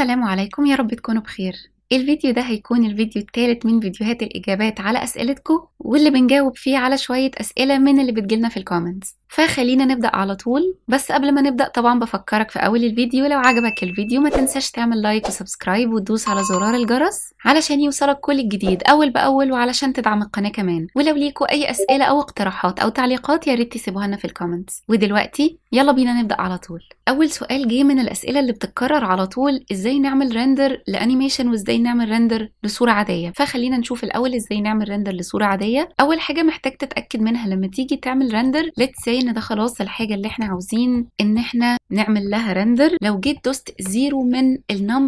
السلام عليكم يا رب تكونوا بخير الفيديو ده هيكون الفيديو الثالث من فيديوهات الإجابات على أسئلتكم واللي بنجاوب فيه على شوية أسئلة من اللي بتجيلنا في الكومنتس فخلينا نبدأ على طول بس قبل ما نبدأ طبعا بفكرك في أول الفيديو لو عجبك الفيديو ما تنساش تعمل لايك وسبسكرايب وتدوس على زرار الجرس علشان يوصلك كل الجديد أول بأول وعلشان تدعم القناة كمان ولو ليكوا أي أسئلة أو اقتراحات أو تعليقات يا ريت تسيبوها لنا في الكومنتس ودلوقتي يلا بينا نبدأ على طول أول سؤال جه من الأسئلة اللي بتتكرر على طول إزاي نعمل رندر لأنيميشن وإزاي نعمل رندر لصورة عادية فخلينا نشوف الأول إزاي نعمل رندر لصورة عادية أول حاجة محتاج تتأكد منها لما تيجي تعمل رندر let's say ان ده خلاص الحاجه اللي احنا عاوزين ان احنا نعمل لها رندر لو جيت دوست زيرو من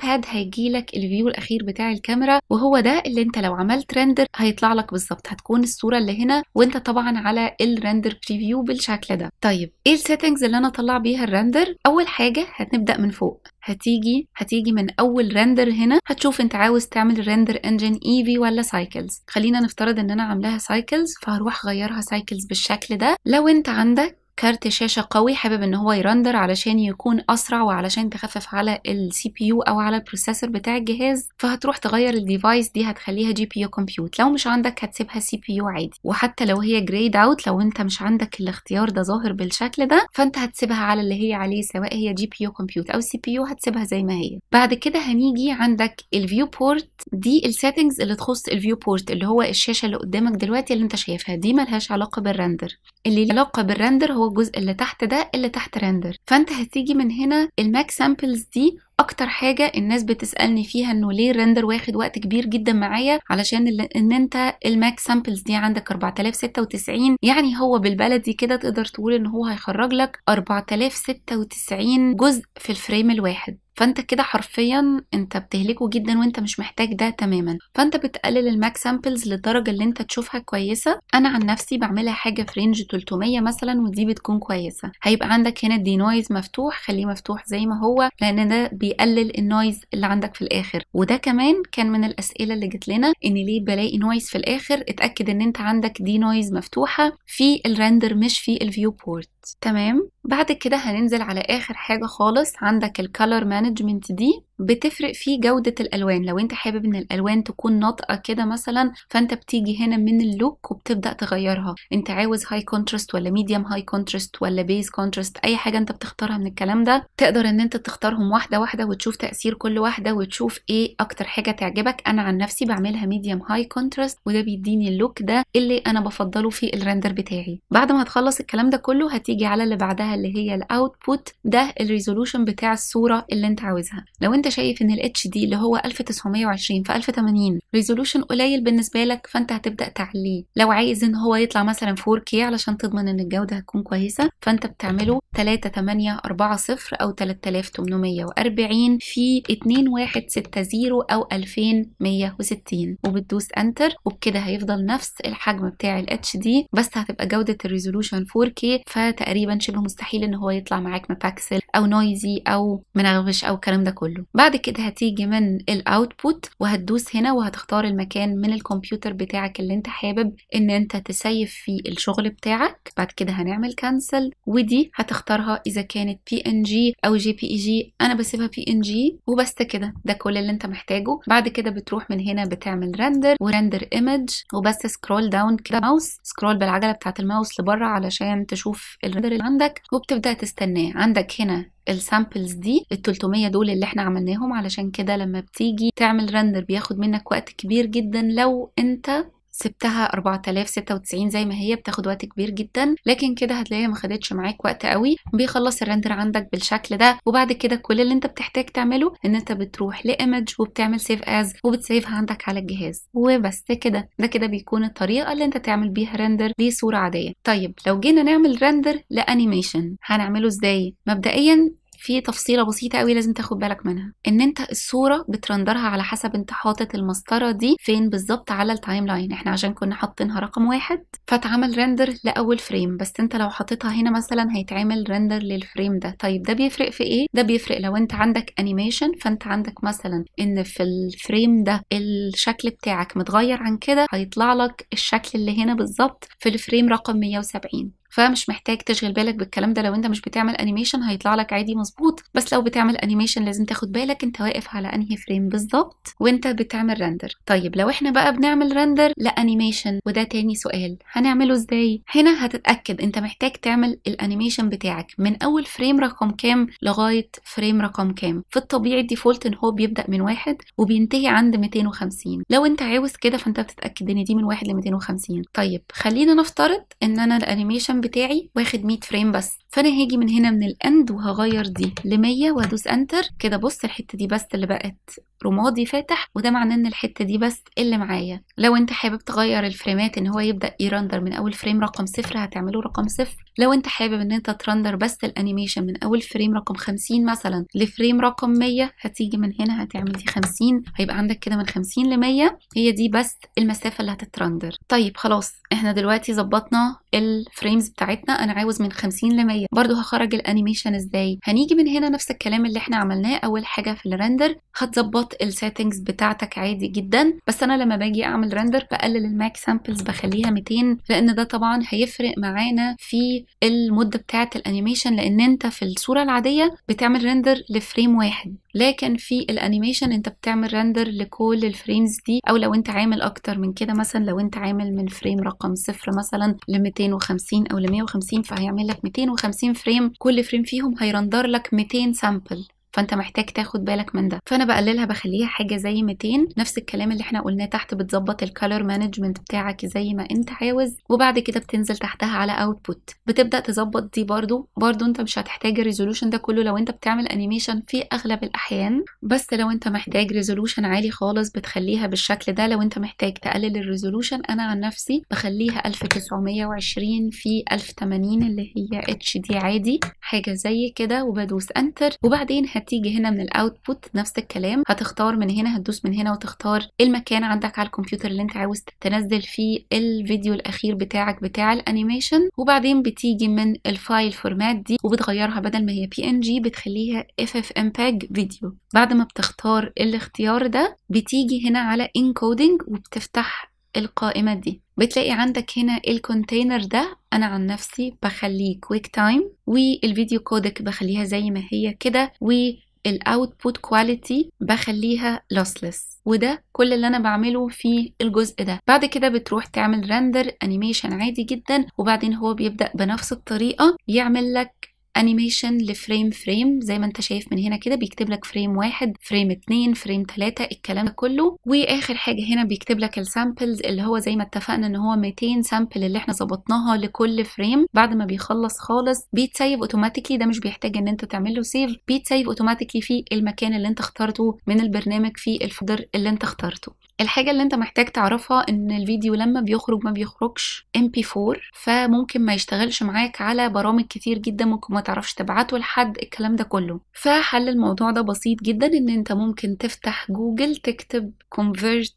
هيجي هيجيلك الفيو الاخير بتاع الكاميرا وهو ده اللي انت لو عملت رندر هيطلع لك بالظبط هتكون الصوره اللي هنا وانت طبعا على الرندر بريفيو بالشكل ده طيب ايه السيتنجز اللي انا اطلع بيها الرندر اول حاجه هتنبدا من فوق هتيجي هتيجي من اول رندر هنا هتشوف انت عاوز تعمل رندر انجن في ولا سايكلز خلينا نفترض ان انا عاملاها سايكلز فهروح اغيرها سايكلز بالشكل ده لو انت عندك كارت شاشة قوي حابب ان هو يرندر علشان يكون اسرع وعلشان تخفف على السي بي يو او على البروسيسور بتاع الجهاز فهتروح تغير الديفايس دي هتخليها جي بي يو كومبيوت لو مش عندك هتسيبها سي بي يو عادي وحتى لو هي جريد اوت لو انت مش عندك الاختيار ده ظاهر بالشكل ده فانت هتسيبها على اللي هي عليه سواء هي جي بي يو كومبيوت او سي بي يو هتسيبها زي ما هي بعد كده هنيجي عندك الفيو بورت دي السيتنجز اللي تخص الفيو بورت اللي هو الشاشه اللي قدامك دلوقتي اللي انت شايفها دي ملهاش علاقه بالرندر اللي علاقه بالرندر هو الجزء اللي تحت ده اللي تحت ريندر فانت هتيجي من هنا الماك سامبلز دي اكتر حاجة الناس بتسألني فيها انه ليه الرندر واخد وقت كبير جدا معايا علشان ان انت الماك سامبلز دي عندك 4096 يعني هو بالبلدي كده تقدر تقول ان هو هيخرج لك 4096 جزء في الفريم الواحد فانت كده حرفيا انت بتهلكه جدا وانت مش محتاج ده تماما فانت بتقلل الماك سامبلز للدرجه اللي انت تشوفها كويسه انا عن نفسي بعملها حاجه في رينج 300 مثلا ودي بتكون كويسه هيبقى عندك هنا نويز مفتوح خليه مفتوح زي ما هو لان ده بيقلل النويز اللي عندك في الاخر وده كمان كان من الاسئله اللي جت لنا ان ليه بلاقي نويز في الاخر اتاكد ان انت عندك دي نويز مفتوحه في الرندر مش في الفيو بورت تمام بعد كده هننزل على اخر حاجة خالص عندك الكالر مانجمنت دي بتفرق في جودة الألوان لو انت حابب ان الألوان تكون ناطقة كده مثلا فانت بتيجي هنا من اللوك وبتبدأ تغيرها انت عاوز هاي كونتراست ولا ميديم هاي كونتراست ولا بيز كونتراست اي حاجة انت بتختارها من الكلام ده تقدر ان انت تختارهم واحدة واحدة وتشوف تأثير كل واحدة وتشوف ايه اكتر حاجة تعجبك انا عن نفسي بعملها ميديم هاي كونتراست وده بيديني اللوك ده اللي انا بفضله في الريندر بتاعي بعد ما هتخلص الكلام ده كله هتيجي على اللي بعدها اللي هي الاوتبوت ده الريزولوشن بتاع الصورة اللي انت عاوزها لو انت انت شايف ان الاتش دي اللي هو 1920 في 1080 ريزولوشن قليل بالنسبه لك فانت هتبدا تعليه لو عايز ان هو يطلع مثلا 4K علشان تضمن ان الجوده هتكون كويسه فانت بتعمله 3840 او 3840 في 2160 او 2160 وبتدوس انتر وبكده هيفضل نفس الحجم بتاع الاتش دي بس هتبقى جوده الريزولوشن 4K فتقريبا شبه مستحيل ان هو يطلع معاك مباكسل او نويزي او منغش او الكلام ده كله بعد كده هتيجي من الاوتبوت وهتدوس هنا وهتختار المكان من الكمبيوتر بتاعك اللي انت حابب ان انت تسيف فيه الشغل بتاعك بعد كده هنعمل كانسل ودي هتختارها اذا كانت بي ان جي او جي بي اي جي انا بسيبها بي ان جي وبس كده ده كل اللي انت محتاجه بعد كده بتروح من هنا بتعمل رندر ورندر ايمج وبس سكرول داون كده ماوس سكرول بالعجله بتاعه الماوس لبره علشان تشوف الرندر اللي عندك وبتبدا تستناه عندك هنا السامبلز دي ال 300 دول اللي احنا عملناهم علشان كده لما بتيجي تعمل رندر بياخد منك وقت كبير جدا لو انت سبتها 4096 زي ما هي بتاخد وقت كبير جدا لكن كده هتلاقيها ما خدتش معاك وقت قوي بيخلص الرندر عندك بالشكل ده وبعد كده كل اللي انت بتحتاج تعمله ان انت بتروح لايمج وبتعمل سيف از وبتسيفها عندك على الجهاز وبس كده ده كده بيكون الطريقه اللي انت تعمل بيها رندر لصوره عاديه طيب لو جينا نعمل رندر لانيميشن هنعمله ازاي مبدئيا في تفصيله بسيطه قوي لازم تاخد بالك منها ان انت الصوره بترندرها على حسب انت حاطط المسطره دي فين بالظبط على التايم لاين احنا عشان كنا حاطينها رقم واحد فاتعمل ريندر لاول فريم بس انت لو حاططها هنا مثلا هيتعمل ريندر للفريم ده طيب ده بيفرق في ايه ده بيفرق لو انت عندك انيميشن فانت عندك مثلا ان في الفريم ده الشكل بتاعك متغير عن كده هيطلع لك الشكل اللي هنا بالظبط في الفريم رقم 170 فمش محتاج تشغل بالك بالكلام ده لو انت مش بتعمل انيميشن هيطلع لك عادي مظبوط بس لو بتعمل انيميشن لازم تاخد بالك انت واقف على انهي فريم بالظبط وانت بتعمل رندر طيب لو احنا بقى بنعمل رندر لانيميشن وده تاني سؤال هنعمله ازاي هنا هتتاكد انت محتاج تعمل الانيميشن بتاعك من اول فريم رقم كام لغايه فريم رقم كام في الطبيعي الديفولت ان هو بيبدا من واحد وبينتهي عند 250 لو انت عاوز كده فانت بتتاكد ان دي من واحد ل 250 طيب خلينا نفترض ان انا الانيميشن بتاعي واخد 100 فريم بس فانا هاجي من هنا من الاند وهغير دي ل 100 وهدوس انتر كده بص الحته دي بس اللي بقت رمادي فاتح وده معناه ان الحته دي بس اللي معايا لو انت حابب تغير الفريمات ان هو يبدا يرندر من اول فريم رقم صفر هتعمله رقم صفر لو انت حابب ان انت ترندر بس الانيميشن من اول فريم رقم 50 مثلا لفريم رقم 100 هتيجي من هنا هتعمل دي 50 هيبقى عندك كده من 50 ل 100 هي دي بس المسافه اللي هتترندر طيب خلاص احنا دلوقتي ظبطنا الفريمز بتاعتنا انا عاوز من 50 ل 100 برده هخرج الانيميشن ازاي هنيجي من هنا نفس الكلام اللي احنا عملناه اول حاجه في الرندر هتظبط تظبط السيتنجز بتاعتك عادي جدا بس انا لما باجي اعمل ريندر بقلل الماك سامبلز بخليها 200 لان ده طبعا هيفرق معانا في المده بتاعه الانيميشن لان انت في الصوره العاديه بتعمل ريندر لفريم واحد لكن في الانيميشن انت بتعمل ريندر لكل الفريمز دي او لو انت عامل اكتر من كده مثلا لو انت عامل من فريم رقم صفر مثلا ل 250 او ل 150 فهيعمل لك 250 فريم كل فريم فيهم هيرندر لك 200 سامبل فانت محتاج تاخد بالك من ده فانا بقللها بخليها حاجه زي 200 نفس الكلام اللي احنا قلناه تحت بتظبط الكالر مانجمنت بتاعك زي ما انت عاوز وبعد كده بتنزل تحتها على اوتبوت بتبدا تظبط دي برضو برضو انت مش هتحتاج الريزولوشن ده كله لو انت بتعمل انيميشن في اغلب الاحيان بس لو انت محتاج ريزولوشن عالي خالص بتخليها بالشكل ده لو انت محتاج تقلل الريزولوشن انا عن نفسي بخليها 1920 في 1080 اللي هي اتش دي عادي حاجه زي كده وبدوس انتر وبعدين هت هتيجي هنا من الاوتبوت نفس الكلام هتختار من هنا هتدوس من هنا وتختار إيه المكان عندك على الكمبيوتر اللي انت عاوز تنزل فيه الفيديو الاخير بتاعك بتاع الانيميشن وبعدين بتيجي من الفايل فورمات دي وبتغيرها بدل ما هي بي ان جي بتخليها اف اف ام بيج فيديو بعد ما بتختار الاختيار ده بتيجي هنا على انكودنج وبتفتح القائمة دي بتلاقي عندك هنا الكونتينر ده انا عن نفسي بخليه كويك تايم والفيديو كودك بخليها زي ما هي كده والاوتبوت كواليتي بخليها لوسلس وده كل اللي انا بعمله في الجزء ده بعد كده بتروح تعمل رندر انيميشن عادي جدا وبعدين هو بيبدا بنفس الطريقه يعمل لك انيميشن لفريم فريم زي ما انت شايف من هنا كده بيكتب لك فريم واحد فريم اتنين فريم تلاتة الكلام ده كله واخر حاجه هنا بيكتب لك السامبلز اللي هو زي ما اتفقنا ان هو 200 سامبل اللي احنا ظبطناها لكل فريم بعد ما بيخلص خالص بيتسيف اوتوماتيكلي ده مش بيحتاج ان انت تعمل له سيف بيتسيف اوتوماتيكلي في المكان اللي انت اخترته من البرنامج في الفولدر اللي انت اخترته الحاجة اللي انت محتاج تعرفها ان الفيديو لما بيخرج ما بيخرجش MP4 فممكن ما يشتغلش معاك على برامج كتير جدا ممكن ما تعرفش تبعته لحد الكلام ده كله فحل الموضوع ده بسيط جدا ان انت ممكن تفتح جوجل تكتب convert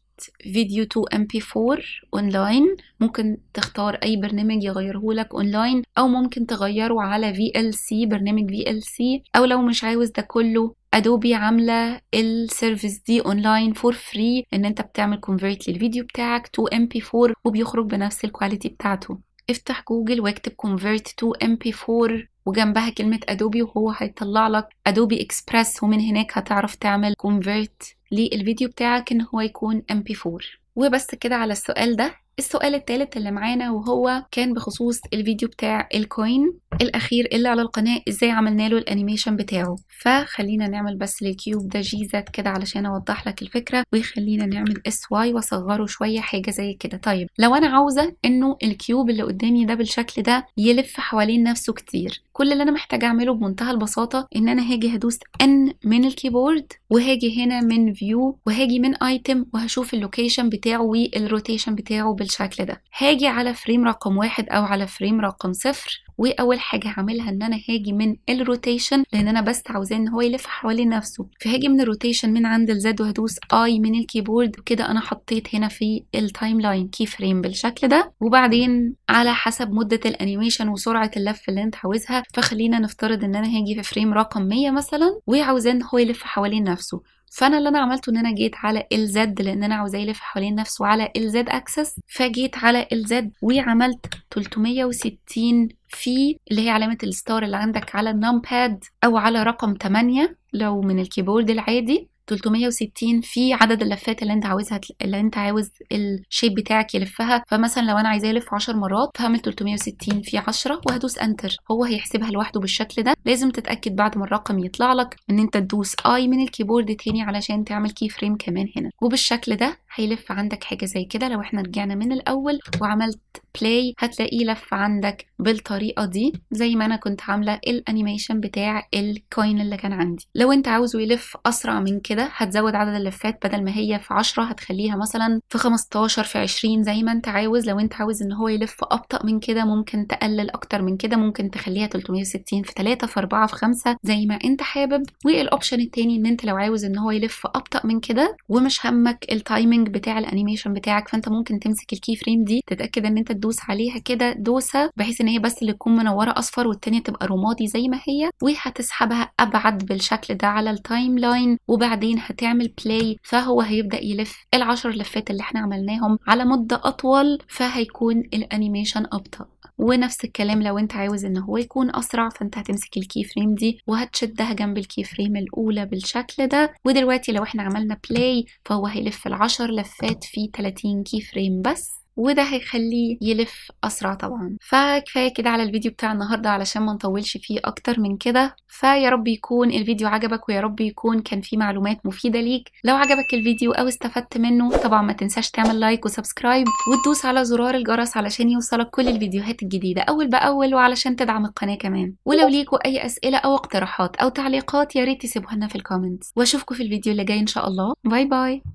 فيديو تو ام بي 4 اونلاين ممكن تختار اي برنامج يغيره لك اونلاين او ممكن تغيره على في ال سي برنامج في ال سي او لو مش عاوز ده كله ادوبي عامله السيرفيس دي اونلاين فور فري ان انت بتعمل كونفرت للفيديو بتاعك تو ام بي 4 وبيخرج بنفس الكواليتي بتاعته افتح جوجل واكتب كونفرت تو ام بي 4 وجنبها كلمة أدوبي وهو هيطلع لك أدوبي إكسبرس ومن هناك هتعرف تعمل كونفرت للفيديو بتاعك إن هو يكون MP4 وبس كده على السؤال ده السؤال الثالث اللي معانا وهو كان بخصوص الفيديو بتاع الكوين الاخير اللي على القناه ازاي عملنا له الانيميشن بتاعه فخلينا نعمل بس للكيوب ده زد كده علشان اوضح لك الفكره وخلينا نعمل اس واي واصغره شويه حاجه زي كده طيب لو انا عاوزه انه الكيوب اللي قدامي ده بالشكل ده يلف حوالين نفسه كتير كل اللي انا محتاجه اعمله بمنتهى البساطه ان انا هاجي هدوس ان من الكيبورد وهاجي هنا من فيو وهاجي من ايتم وهشوف اللوكيشن بتاعه والروتيشن بتاعه بالشكل ده هاجي على فريم رقم واحد او على فريم رقم صفر واول حاجه هعملها ان انا هاجي من الروتيشن لان انا بس عاوزاه ان هو يلف حوالين نفسه فهاجي من الروتيشن من عند الزد وهدوس اي من الكيبورد وكده انا حطيت هنا في التايم لاين كي فريم بالشكل ده وبعدين على حسب مده الانيميشن وسرعه اللف اللي انت عاوزها فخلينا نفترض ان انا هاجي في فريم رقم 100 مثلا وعاوزاه ان هو يلف حوالين نفسه فانا اللي انا عملته ان انا جيت على الزد لان انا عاوزاه يلف حوالين نفسه على الزد اكسس فجيت على الزد وعملت 360 في اللي هي علامة الستار اللي عندك على النامباد أو على رقم 8 لو من الكيبورد العادي 360 في عدد اللفات اللي انت عاوزها اللي انت عاوز الشيب بتاعك يلفها فمثلا لو انا عايزاه يلف 10 مرات هعمل 360 في 10 وهدوس انتر هو هيحسبها لوحده بالشكل ده لازم تتاكد بعد ما الرقم يطلع لك ان انت تدوس اي من الكيبورد تاني علشان تعمل كي فريم كمان هنا وبالشكل ده هيلف عندك حاجه زي كده لو احنا رجعنا من الاول وعملت بلاي هتلاقيه لف عندك بالطريقه دي زي ما انا كنت عامله الانيميشن بتاع الكوين اللي كان عندي لو انت عاوزه يلف اسرع من كده كده هتزود عدد اللفات بدل ما هي في 10 هتخليها مثلا في 15 في 20 زي ما انت عاوز لو انت عاوز ان هو يلف ابطا من كده ممكن تقلل اكتر من كده ممكن تخليها 360 في 3 في 4 في 5 زي ما انت حابب والاوبشن التاني ان انت لو عاوز ان هو يلف ابطا من كده ومش همك التايمنج بتاع الانيميشن بتاعك فانت ممكن تمسك الكي فريم دي تتاكد ان انت تدوس عليها كده دوسه بحيث ان هي بس اللي تكون منوره اصفر والتانيه تبقى رمادي زي ما هي وهتسحبها ابعد بالشكل ده على التايم لاين وبعدين وبعدين هتعمل بلاي فهو هيبدا يلف العشر لفات اللي احنا عملناهم على مده اطول فهيكون الانيميشن ابطا ونفس الكلام لو انت عاوز ان هو يكون اسرع فانت هتمسك الكي فريم دي وهتشدها جنب الكي فريم الاولى بالشكل ده ودلوقتي لو احنا عملنا بلاي فهو هيلف العشر لفات في 30 كي فريم بس وده هيخليه يلف اسرع طبعا فكفايه كده على الفيديو بتاع النهارده علشان ما نطولش فيه اكتر من كده فيا رب يكون الفيديو عجبك ويا رب يكون كان فيه معلومات مفيده ليك لو عجبك الفيديو او استفدت منه طبعا ما تنساش تعمل لايك وسبسكرايب وتدوس على زرار الجرس علشان يوصلك كل الفيديوهات الجديده اول باول وعلشان تدعم القناه كمان ولو ليكوا اي اسئله او اقتراحات او تعليقات يا ريت تسيبوها لنا في الكومنتس واشوفكم في الفيديو اللي جاي ان شاء الله باي باي